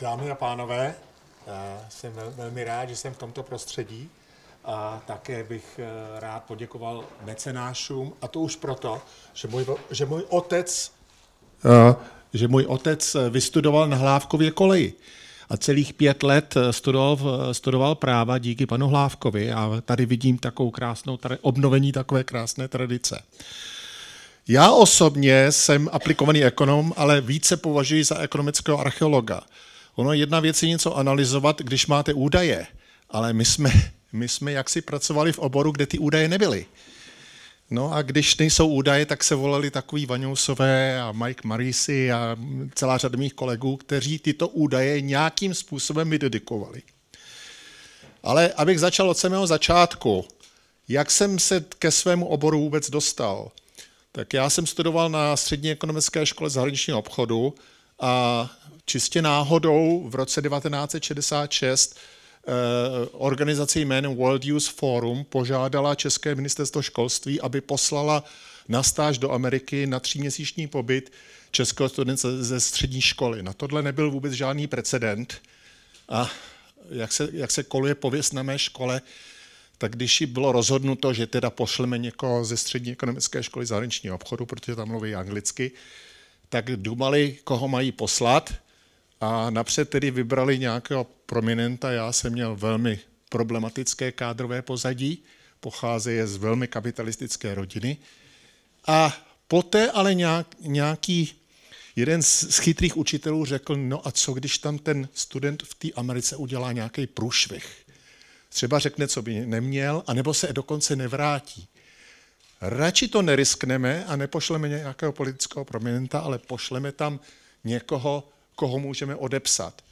Dámy a pánové, eh, jsem velmi rád, že jsem v tomto prostředí a také bych eh, rád poděkoval mecenášům a to už proto, že můj, že můj otec eh, že můj otec vystudoval na Hlávkově koleji a celých pět let studoval, studoval práva díky panu Hlávkovi a tady vidím takovou krásnou, tady obnovení takové krásné tradice. Já osobně jsem aplikovaný ekonom, ale více považuji za ekonomického archeologa. Ono jedna věc je něco analyzovat, když máte údaje, ale my jsme, my jsme jaksi pracovali v oboru, kde ty údaje nebyly. No a když nejsou údaje, tak se volali takový Vaňousové a Mike Marisi a celá řada mých kolegů, kteří tyto údaje nějakým způsobem dedikovali. Ale abych začal od samého začátku, jak jsem se ke svému oboru vůbec dostal? Tak já jsem studoval na střední ekonomické škole zahraničního obchodu, a čistě náhodou v roce 1966 eh, organizace jménem World Youth Forum požádala České ministerstvo školství, aby poslala na stáž do Ameriky na tříměsíční pobyt českého studenta ze střední školy. Na tohle nebyl vůbec žádný precedent. A jak se, jak se koluje pověst na mé škole, tak když bylo rozhodnuto, že teda pošleme někoho ze střední ekonomické školy zahraničního obchodu, protože tam mluví anglicky, tak dumali, koho mají poslat a napřed tedy vybrali nějakého prominenta. Já jsem měl velmi problematické kádrové pozadí, pocházeje z velmi kapitalistické rodiny. A poté ale nějak, nějaký jeden z chytrých učitelů řekl, no a co když tam ten student v té Americe udělá nějaký průšvih? Třeba řekne, co by neměl, anebo se dokonce nevrátí radši to neriskneme a nepošleme nějakého politického prominenta, ale pošleme tam někoho, koho můžeme odepsat.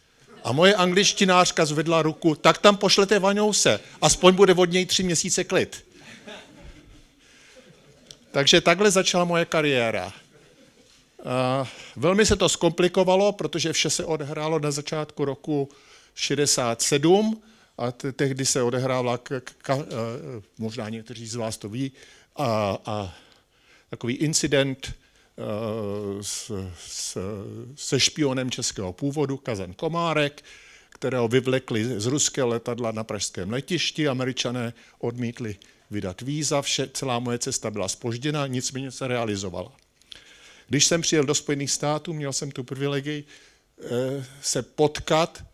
A moje angličtinářka zvedla ruku, tak tam pošlete Vaňouse, aspoň bude od něj tři měsíce klid. Takže takhle začala moje kariéra. Velmi se to zkomplikovalo, protože vše se odehrálo na začátku roku 67 a tehdy se odehrála, eh, možná někteří z vás to ví, a, a takový incident eh, s, s, se špionem českého původu, Kazan Komárek, kterého vyvlekli z ruské letadla na pražském letišti. Američané odmítli vydat víza, vše, celá moje cesta byla spožděna, nicméně se realizovala. Když jsem přijel do Spojených států, měl jsem tu privilegii eh, se potkat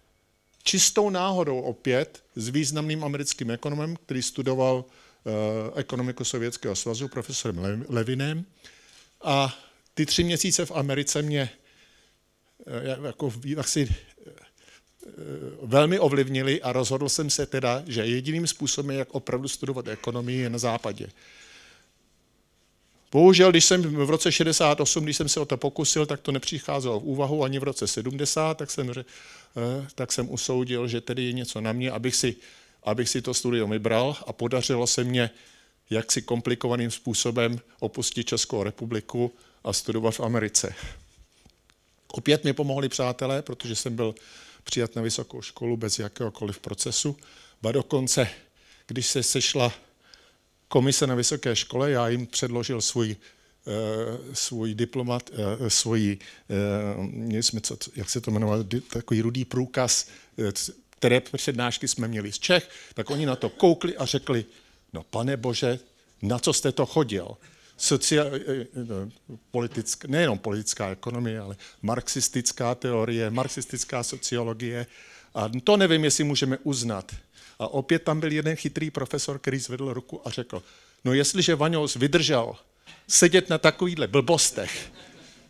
čistou náhodou opět s významným americkým ekonomem, který studoval Eh, ekonomiku Sovětského svazu profesorem Levinem. A ty tři měsíce v Americe mě eh, jako, jak si, eh, velmi ovlivnili a rozhodl jsem se teda, že jediným způsobem, jak opravdu studovat ekonomii, je na západě. Bohužel, když jsem v roce 68, když jsem se o to pokusil, tak to nepřicházelo v úvahu ani v roce 70, tak jsem, tak jsem usoudil, že tedy je něco na mě, abych si abych si to studium vybral a podařilo se mně jaksi komplikovaným způsobem opustit Českou republiku a studovat v Americe. Opět mi pomohli přátelé, protože jsem byl přijat na vysokou školu bez jakéhokoliv procesu. A dokonce, když se sešla komise na vysoké škole, já jim předložil svůj eh, svůj diplomat, eh, svůj, eh, jsme, co, jak se to jmenovalo, takový rudý průkaz které přednášky jsme měli z Čech, tak oni na to koukli a řekli, no pane bože, na co jste to chodil? Social, eh, eh, no, politická, nejenom politická ekonomie, ale marxistická teorie, marxistická sociologie. A to nevím, jestli můžeme uznat. A opět tam byl jeden chytrý profesor, který zvedl ruku a řekl, no jestliže Vaňous vydržel sedět na takovýchhle blbostech,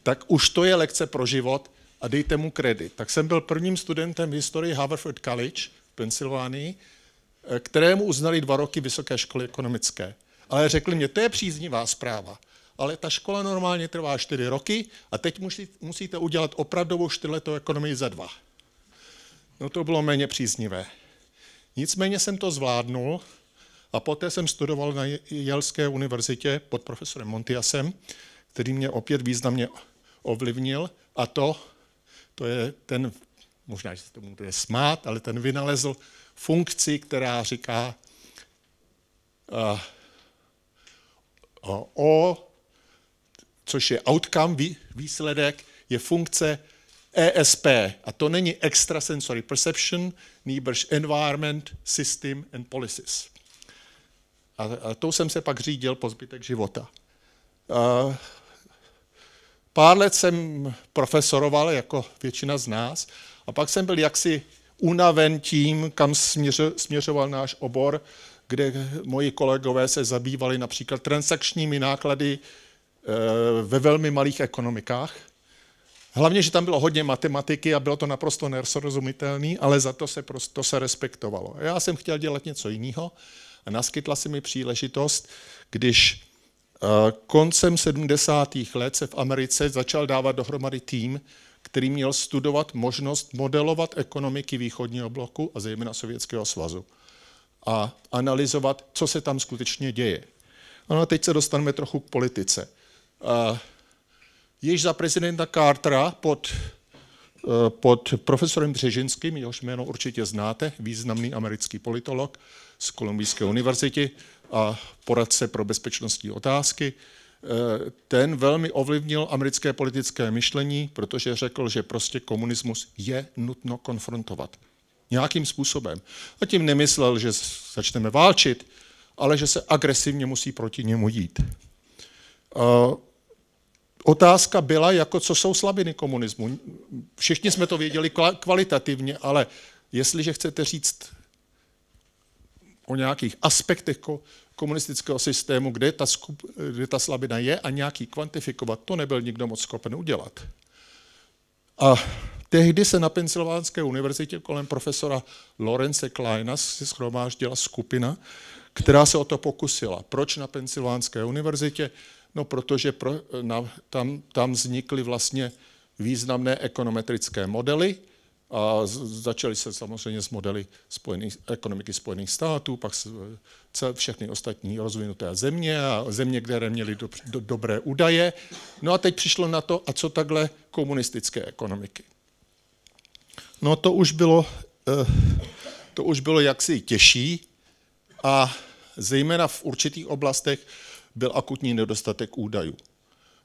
tak už to je lekce pro život a dejte mu kredit. Tak jsem byl prvním studentem historie Harvard College v Pensylvánii, eh, kterému uznali dva roky vysoké školy ekonomické. Ale řekli mě, to je příznivá zpráva, ale ta škola normálně trvá čtyři roky a teď musíte udělat opravdovou čtyřletou ekonomii za dva. No to bylo méně příznivé. Nicméně jsem to zvládnul a poté jsem studoval na Jelské univerzitě pod profesorem Montiasem, který mě opět významně ovlivnil a to, to je ten, možná, že se tomu bude smát, ale ten vynalezl funkci, která říká uh, uh, O, což je outcome, výsledek, je funkce ESP. A to není extrasensory perception, nýbrž environment, system and policies. A, a tou jsem se pak řídil po zbytek života. Uh, Pár let jsem profesoroval, jako většina z nás, a pak jsem byl jaksi unaven tím, kam směřoval náš obor, kde moji kolegové se zabývali například transakčními náklady eh, ve velmi malých ekonomikách. Hlavně, že tam bylo hodně matematiky a bylo to naprosto nerozumitelné, ale za to se, prosto, se respektovalo. Já jsem chtěl dělat něco jiného a naskytla se mi příležitost, když Koncem 70. let se v Americe začal dávat dohromady tým, který měl studovat možnost modelovat ekonomiky východního bloku a zejména Sovětského svazu a analyzovat, co se tam skutečně děje. No a teď se dostaneme trochu k politice. Jež již za prezidenta Cartera pod, e, pod profesorem Břežinským, jehož jméno určitě znáte, významný americký politolog z Kolumbijské univerzity, a poradce pro bezpečnostní otázky, eh, ten velmi ovlivnil americké politické myšlení, protože řekl, že prostě komunismus je nutno konfrontovat. Nějakým způsobem. A tím nemyslel, že začneme válčit, ale že se agresivně musí proti němu jít. Eh, otázka byla, jako co jsou slabiny komunismu. Všichni jsme to věděli kvalitativně, ale jestliže chcete říct o nějakých aspektech komunistického systému, kde ta, skup, kde ta slabina je a nějaký kvantifikovat, to nebyl nikdo moc schopen udělat. A tehdy se na Pensylvánské univerzitě kolem profesora Lorence Kleina se schromáždila skupina, která se o to pokusila. Proč na Pensylvánské univerzitě? No, protože pro, na, tam, tam vznikly vlastně významné ekonometrické modely, a začaly se samozřejmě s modely spojených, ekonomiky Spojených států, pak všechny ostatní rozvinuté země a země, které měly do, do, dobré údaje. No a teď přišlo na to, a co takhle komunistické ekonomiky. No to už bylo, eh, to už bylo jaksi těžší a zejména v určitých oblastech byl akutní nedostatek údajů.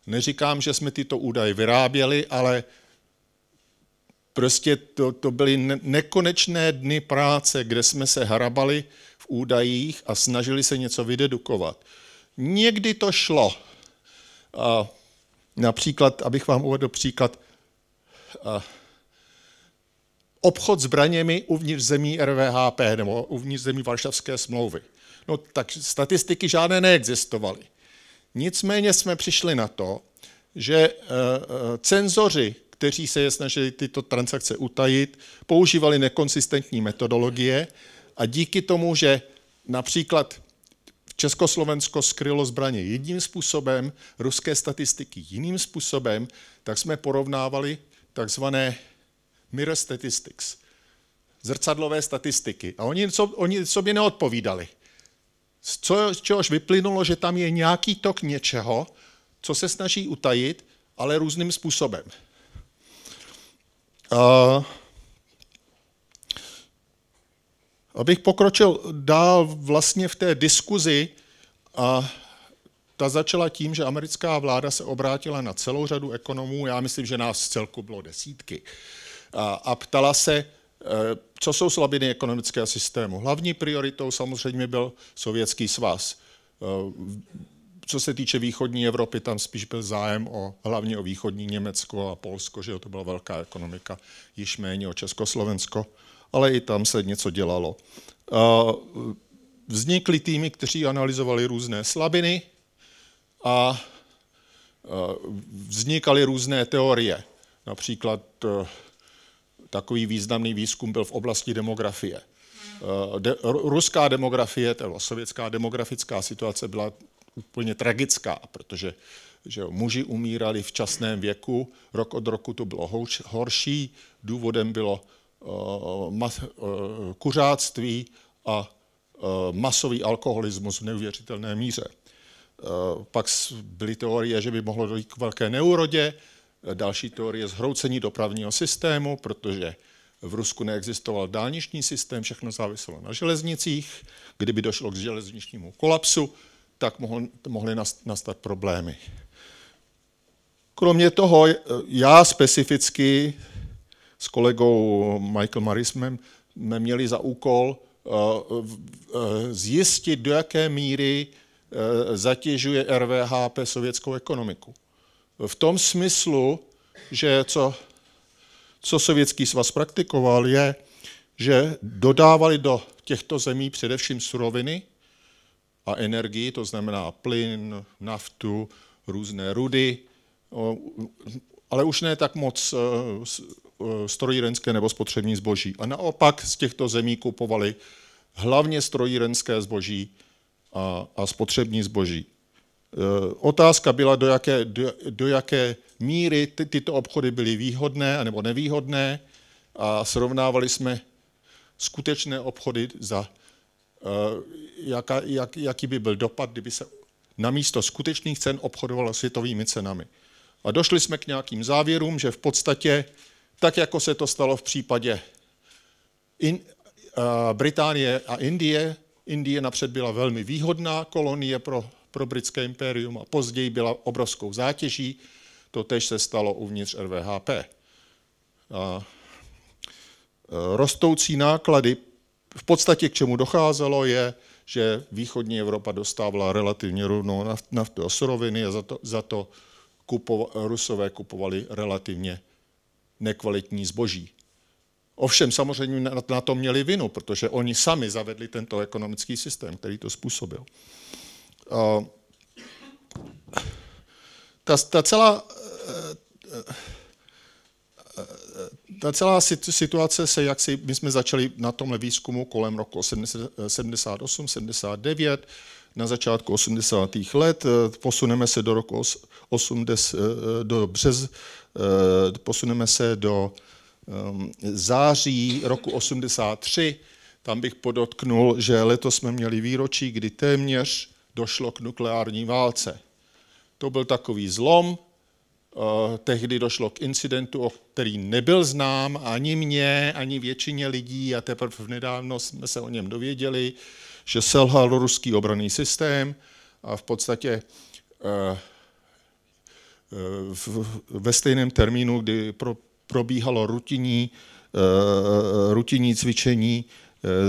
Neříkám, že jsme tyto údaje vyráběli, ale Prostě to, to byly nekonečné dny práce, kde jsme se hrabali v údajích a snažili se něco vydedukovat. Někdy to šlo. A například, abych vám uvedl příklad, a obchod zbraněmi uvnitř zemí RVHP nebo uvnitř zemí Varšavské smlouvy. No tak statistiky žádné neexistovaly. Nicméně jsme přišli na to, že e, e cenzoři kteří se je snažili tyto transakce utajit, používali nekonsistentní metodologie a díky tomu, že například Československo skrylo zbraně jedním způsobem, ruské statistiky jiným způsobem, tak jsme porovnávali takzvané mirror statistics, zrcadlové statistiky. A oni, co, oni sobě neodpovídali. Z, co, z čehož vyplynulo, že tam je nějaký tok něčeho, co se snaží utajit, ale různým způsobem. A abych pokročil dál vlastně v té diskuzi, a ta začala tím, že americká vláda se obrátila na celou řadu ekonomů, já myslím, že nás celku bylo desítky, a, a ptala se, e, co jsou slabiny ekonomického systému. Hlavní prioritou samozřejmě byl Sovětský svaz. E, co se týče východní Evropy, tam spíš byl zájem o, hlavně o východní Německo a Polsko, že jo, to byla velká ekonomika, již méně o Československo, ale i tam se něco dělalo. Vznikly týmy, kteří analyzovali různé slabiny a vznikaly různé teorie. Například e, takový významný výzkum byl v oblasti demografie. E, de, ruská demografie, tedy sovětská demografická situace byla úplně tragická, protože že jo, muži umírali v časném věku, rok od roku to bylo houč, horší, důvodem bylo uh, mas, uh, kuřáctví a uh, masový alkoholismus v neuvěřitelné míře. Uh, pak byly teorie, že by mohlo dojít k velké neurodě, další teorie zhroucení dopravního systému, protože v Rusku neexistoval dálniční systém, všechno záviselo na železnicích. Kdyby došlo k železničnímu kolapsu, tak mohly nastat problémy. Kromě toho, e, já specificky s kolegou Michael Marismem jsme měli za úkol e, e, zjistit, do jaké míry zatěžuje RVHP sovětskou ekonomiku. V tom smyslu, že co, co sovětský svaz praktikoval, je, že dodávali do těchto zemí především suroviny, a energii, to znamená plyn, naftu, různé rudy, ale už ne tak moc eh, eh, strojírenské nebo spotřební zboží. A naopak z těchto zemí kupovali hlavně strojírenské zboží a, a spotřební zboží. Eh, otázka byla, do jaké, do, do jaké míry ty, tyto obchody byly výhodné nebo nevýhodné a srovnávali jsme skutečné obchody za Eh, jaka, jak, jaký by byl dopad, kdyby se na místo skutečných cen obchodovalo světovými cenami. A došli jsme k nějakým závěrům, že v podstatě, tak jako se to stalo v případě in, a eh, Británie a Indie, Indie napřed byla velmi výhodná kolonie pro, pro britské impérium a později byla obrovskou zátěží, to tež se stalo uvnitř RVHP. A, eh, rostoucí náklady v podstatě k čemu docházelo je, že východní Evropa dostávala relativně rovnou naftu a suroviny a za to, za to kupova, Rusové kupovali relativně nekvalitní zboží. Ovšem samozřejmě na, na to měli vinu, protože oni sami zavedli tento ekonomický systém, který to způsobil. Uh, ta, ta celá uh, uh, ta celá situace se, jak si, my jsme začali na tomhle výzkumu kolem roku 78, 79, na začátku 80. let, eh, posuneme se do roku 80, eh, do břez, eh, posuneme se do ehm, září roku 83, tam bych podotknul, že letos jsme měli výročí, kdy téměř došlo k nukleární válce. To byl takový zlom, Eh, tehdy došlo k incidentu, který nebyl znám ani mě, ani většině lidí a teprve v nedávno jsme se o něm dověděli, že selhal ruský obranný systém a v podstatě eh, eh, ve stejném termínu, kdy probíhalo rutinní, rutinní cvičení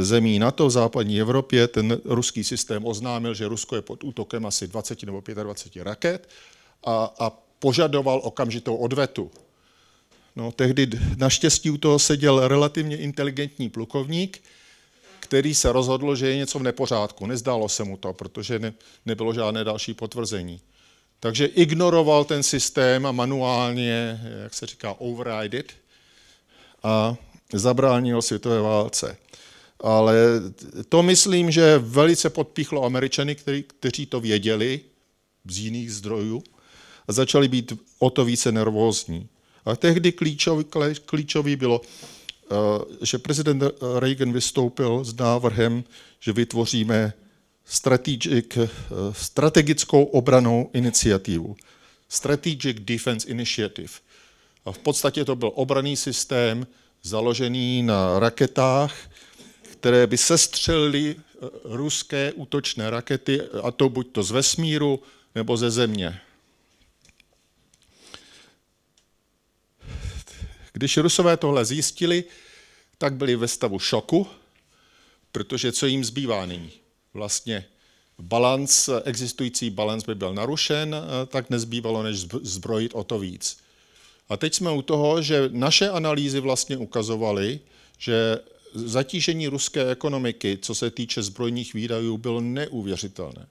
zemí NATO v západní Evropě, ten ruský systém oznámil, že Rusko je pod útokem asi 20 nebo 25 raket a, a požadoval okamžitou odvetu. No, tehdy naštěstí u toho seděl relativně inteligentní plukovník, který se rozhodl, že je něco v nepořádku. Nezdálo se mu to, protože ne, nebylo žádné další potvrzení. Takže ignoroval ten systém a manuálně, jak se říká, override it a zabránil světové válce. Ale to myslím, že velice podpíchlo Američany, který, kteří to věděli z jiných zdrojů, a začali být o to více nervózní. A tehdy klíčový, klíčový bylo, eh, že prezident Reagan vystoupil s návrhem, že vytvoříme strategic, eh, strategickou obranou iniciativu. Strategic Defense Initiative. A v podstatě to byl obraný systém založený na raketách, které by sestřelily eh, ruské útočné rakety, a to buď to z vesmíru nebo ze země. Když Rusové tohle zjistili, tak byli ve stavu šoku, protože co jim zbývá nyní? Vlastně balans, existující balans by byl narušen, eh, tak nezbývalo, než zbrojit o to víc. A teď jsme u toho, že naše analýzy vlastně ukazovaly, že zatížení ruské ekonomiky, co se týče zbrojních výdajů, bylo neuvěřitelné.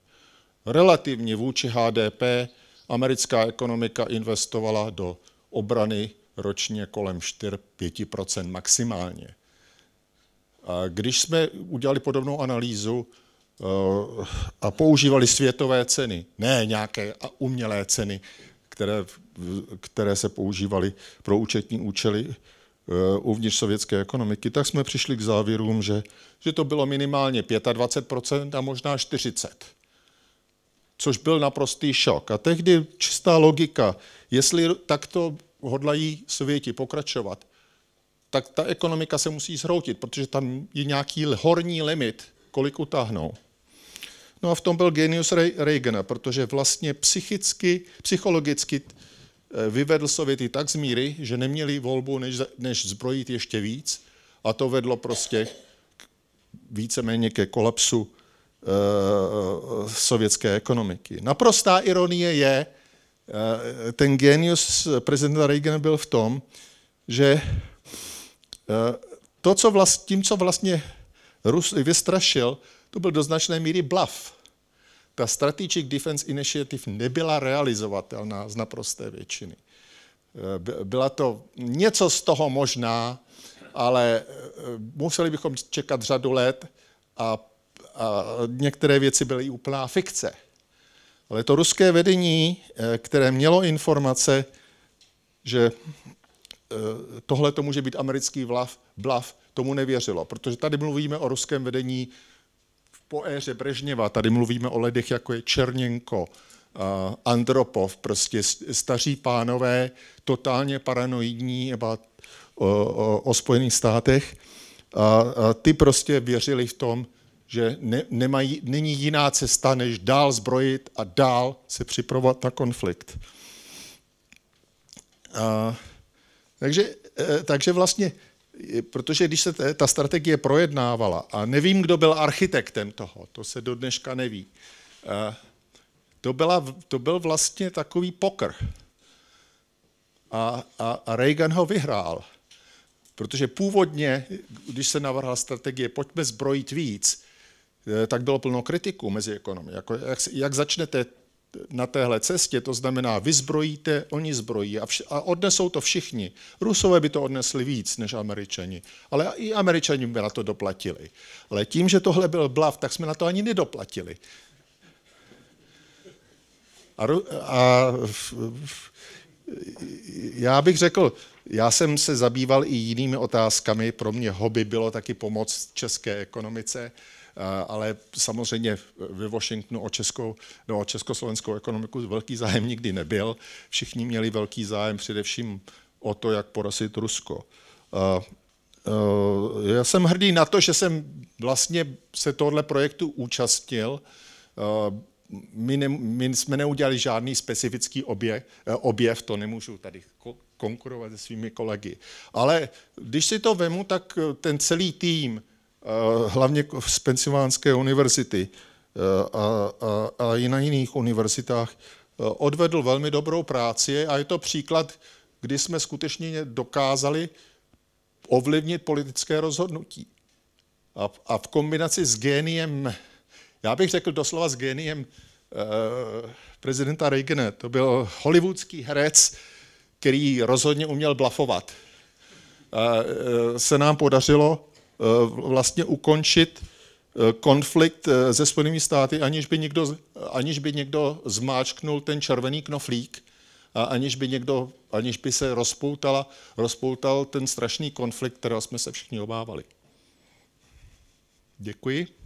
Relativně vůči HDP americká ekonomika investovala do obrany ročně kolem 4-5 maximálně. A když jsme udělali podobnou analýzu eh, a používali světové ceny, ne nějaké umělé ceny, které, které se používaly pro účetní účely eh, uvnitř sovětské ekonomiky, tak jsme přišli k závěrům, že, že to bylo minimálně 25 a možná 40 což byl naprostý šok. A tehdy čistá logika, jestli takto hodlají Sověti pokračovat, tak ta ekonomika se musí zhroutit, protože tam je nějaký horní limit, kolik utáhnou. No a v tom byl genius Reagana, protože vlastně psychicky, psychologicky eh, vyvedl Sověty tak z míry, že neměli volbu, než, než zbrojit ještě víc a to vedlo prostě víceméně ke kolapsu e, sovětské ekonomiky. Naprostá ironie je, Eh, ten genius eh, prezidenta Reagan byl v tom, že eh, to, co vlast, tím, co vlastně Rus vystrašil, to byl do značné míry bluff. Ta Strategic Defense Initiative nebyla realizovatelná z naprosté většiny. Byla to něco z toho možná, ale museli bychom čekat řadu let a, a některé věci byly úplná fikce. Ale to ruské vedení, eh, které mělo informace, že eh, tohle to může být americký vlav, blav, tomu nevěřilo. Protože tady mluvíme o ruském vedení po éře Brežněva, tady mluvíme o lidech jako je Černěnko, Andropov, prostě staří pánové, totálně paranoidní o, o, o Spojených státech. A, a ty prostě věřili v tom, že ne, nemají, není jiná cesta, než dál zbrojit a dál se připravovat na konflikt. A, takže, e, takže vlastně, protože když se ta strategie projednávala, a nevím, kdo byl architektem toho, to se do dneška neví, to, byla, to byl vlastně takový pokr. A, a, a Reagan ho vyhrál. Protože původně, když se navrhla strategie, pojďme zbrojit víc, Eh, tak bylo plno kritiků mezi ekonomy. Jako jak, jak začnete na téhle cestě, to znamená, vy zbrojíte, oni zbrojí a, vš- a odnesou to všichni. Rusové by to odnesli víc než Američani, ale i Američani by na to doplatili. Ale tím, že tohle byl blav, tak jsme na to ani nedoplatili. A, a já bych řekl, já jsem se zabýval i jinými otázkami, pro mě hobby bylo taky pomoc české ekonomice, Eh, ale samozřejmě ve Washingtonu o, českou, no, o československou ekonomiku velký zájem nikdy nebyl. Všichni měli velký zájem především o to, jak porazit Rusko. Eh, eh, já jsem hrdý na to, že jsem vlastně se tohle projektu účastnil. My, ne, my jsme neudělali žádný specifický objev, objev, to nemůžu tady konkurovat se svými kolegy. Ale když si to vemu, tak ten celý tým hlavně z Pensylvánské univerzity eh, a, a, a i na jiných univerzitách, eh, odvedl velmi dobrou práci a je to příklad, kdy jsme skutečně dokázali ovlivnit politické rozhodnutí. A, a v kombinaci s géniem, já bych řekl doslova s géniem eh, prezidenta Reagana, to byl hollywoodský herec, který rozhodně uměl blafovat. Eh, se nám podařilo Eh, vlastně ukončit eh, konflikt eh, se Spojenými státy, aniž by někdo, aniž by někdo zmáčknul ten červený knoflík a aniž by, někdo, aniž by se rozpoutala, rozpoutal ten strašný konflikt, kterého jsme se všichni obávali. Děkuji.